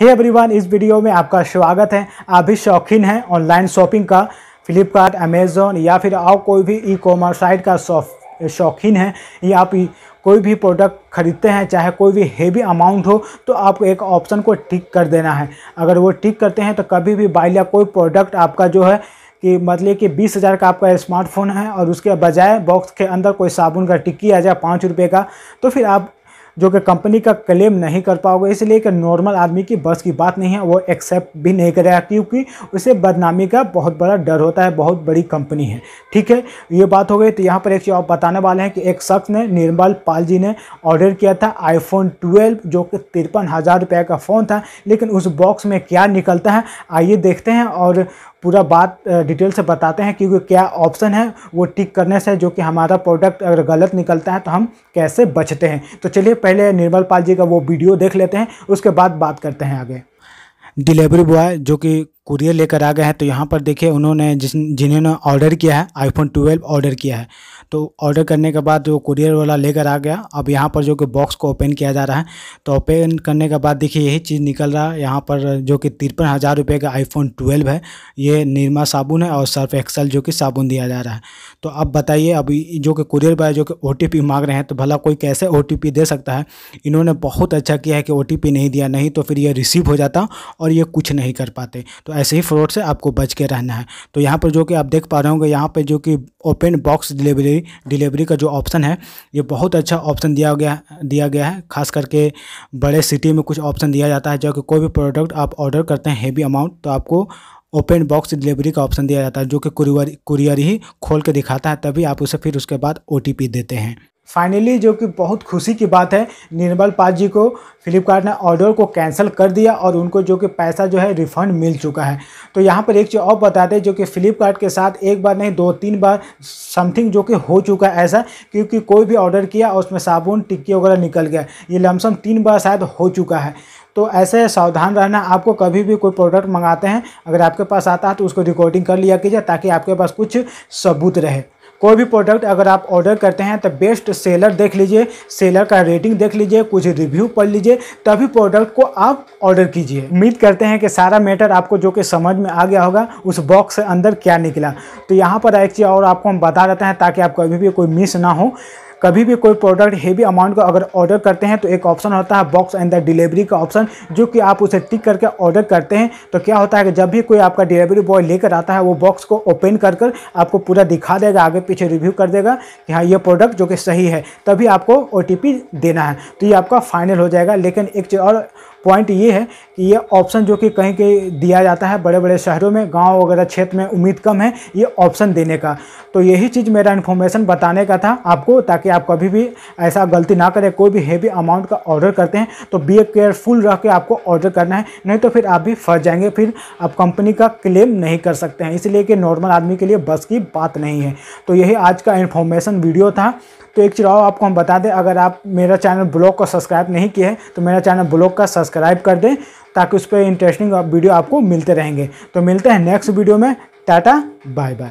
हे hey everyone इस video में आपका स्वागत है आप भी शौकीन हैं ऑनलाइन शॉपिंग का फ्लिपकार्ट अमेज़ोन या फिर आप कोई भी ई कॉमर्स साइट का शौकीन है या आप कोई भी प्रोडक्ट ख़रीदते हैं चाहे कोई भी हेवी अमाउंट हो तो आपको एक ऑप्शन को टिक कर देना है अगर वो टिक करते हैं तो कभी भी बाइल या कोई प्रोडक्ट आपका जो है कि मतलब कि बीस हज़ार का आपका स्मार्टफोन है और उसके बजाय बॉक्स के अंदर कोई साबुन का टिक्की आ जाए पाँच रुपये का तो फिर आप जो कि कंपनी का क्लेम नहीं कर पाओगे इसलिए कि नॉर्मल आदमी की बस की बात नहीं है वो एक्सेप्ट भी नहीं करेगा क्योंकि उसे बदनामी का बहुत बड़ा डर होता है बहुत बड़ी कंपनी है ठीक है ये बात हो गई तो यहाँ पर एक चीज़ आप बताने वाले हैं कि एक शख्स ने निर्मल पाल जी ने ऑर्डर किया था आईफोन ट्वेल्व जो कि तिरपन हज़ार रुपये का फ़ोन था लेकिन उस बॉक्स में क्या निकलता है आइए देखते हैं और पूरा बात डिटेल से बताते हैं क्योंकि क्या ऑप्शन है वो टिक करने से जो कि हमारा प्रोडक्ट अगर गलत निकलता है तो हम कैसे बचते हैं तो चलिए पहले निर्मल पाल जी का वो वीडियो देख लेते हैं उसके बाद बात करते हैं आगे डिलीवरी बॉय जो कि कुरियर लेकर आ गए हैं तो यहाँ पर देखिए उन्होंने जिस जिन्होंने ऑर्डर किया है आईफोन 12 ऑर्डर किया है तो ऑर्डर करने के बाद जो कुरियर वाला लेकर आ गया अब यहाँ पर जो कि बॉक्स को ओपन किया जा रहा है तो ओपन करने के बाद देखिए यही चीज़ निकल रहा है यहाँ पर जो कि तिरपन हज़ार रुपये का आईफोन ट्वेल्व है ये निरमा साबुन है और सर्फ एक्सल जो कि साबुन दिया जा रहा है तो अब बताइए अभी जो कि कुरियर बॉय जो कि ओ मांग रहे हैं तो भला कोई कैसे ओ दे सकता है इन्होंने बहुत अच्छा किया है कि ओ नहीं दिया नहीं तो फिर ये रिसीव हो जाता और ये कुछ नहीं कर पाते तो ऐसे ही फ्रॉड से आपको बच के रहना है तो यहाँ पर जो कि आप देख पा रहे होंगे यहाँ पर जो कि ओपन बॉक्स डिलीवरी डिलीवरी का जो ऑप्शन है ये बहुत अच्छा ऑप्शन दिया गया दिया गया है खास करके बड़े सिटी में कुछ ऑप्शन दिया जाता है जो कि कोई भी प्रोडक्ट आप ऑर्डर करते हैं हैवी अमाउंट तो आपको ओपन बॉक्स डिलीवरी का ऑप्शन दिया जाता है जो कि कुरियर कुरियर ही खोल के दिखाता है तभी आप उसे फिर उसके बाद ओ देते हैं फाइनली जो कि बहुत खुशी की बात है निर्मल पाल जी को फ्लिपकार्ट ने ऑर्डर को कैंसिल कर दिया और उनको जो कि पैसा जो है रिफंड मिल चुका है तो यहाँ पर एक चीज़ और बताते हैं जो कि फ्लिपकार्ट के साथ एक बार नहीं दो तीन बार समथिंग जो कि हो चुका है ऐसा क्योंकि कोई भी ऑर्डर किया और उसमें साबुन टिक्की वगैरह निकल गया ये लमसम तीन बार शायद हो चुका है तो ऐसे सावधान रहना आपको कभी भी कोई प्रोडक्ट मंगाते हैं अगर आपके पास आता है तो उसको रिकॉर्डिंग कर लिया कीजिए ताकि आपके पास कुछ सबूत रहे कोई भी प्रोडक्ट अगर आप ऑर्डर करते हैं तो बेस्ट सेलर देख लीजिए सेलर का रेटिंग देख लीजिए कुछ रिव्यू पढ़ लीजिए तभी प्रोडक्ट को आप ऑर्डर कीजिए उम्मीद करते हैं कि सारा मैटर आपको जो कि समझ में आ गया होगा उस बॉक्स से अंदर क्या निकला तो यहाँ पर एक चीज़ और आपको हम बता देते हैं ताकि आप कभी भी कोई मिस ना हो कभी भी कोई प्रोडक्ट हैवी अमाउंट का अगर ऑर्डर करते हैं तो एक ऑप्शन होता है बॉक्स एंड द डिलीवरी का ऑप्शन जो कि आप उसे टिक करके ऑर्डर करते हैं तो क्या होता है कि जब भी कोई आपका डिलीवरी बॉय लेकर आता है वो बॉक्स को ओपन कर कर आपको पूरा दिखा देगा आगे पीछे रिव्यू कर देगा कि हाँ ये प्रोडक्ट जो कि सही है तभी आपको ओ देना है तो ये आपका फाइनल हो जाएगा लेकिन एक चीज़ और पॉइंट ये है कि ये ऑप्शन जो कि कहीं कहीं दिया जाता है बड़े बड़े शहरों में गांव वगैरह क्षेत्र में उम्मीद कम है ये ऑप्शन देने का तो यही चीज़ मेरा इन्फॉर्मेशन बताने का था आपको ताकि आप कभी भी ऐसा गलती ना करें कोई भी हैवी अमाउंट का ऑर्डर करते हैं तो बी केयरफुल रह के आपको ऑर्डर करना है नहीं तो फिर आप भी फंस जाएंगे फिर आप कंपनी का क्लेम नहीं कर सकते हैं इसलिए कि नॉर्मल आदमी के लिए बस की बात नहीं है तो यही आज का इन्फॉर्मेशन वीडियो था तो एक चीज़ और आपको हम बता दें अगर आप मेरा चैनल ब्लॉग को सब्सक्राइब नहीं किए हैं तो मेरा चैनल ब्लॉग का सब्सक्राइब कर दें ताकि उस पर इंटरेस्टिंग वीडियो आपको मिलते रहेंगे तो मिलते हैं नेक्स्ट वीडियो में टाटा बाय बाय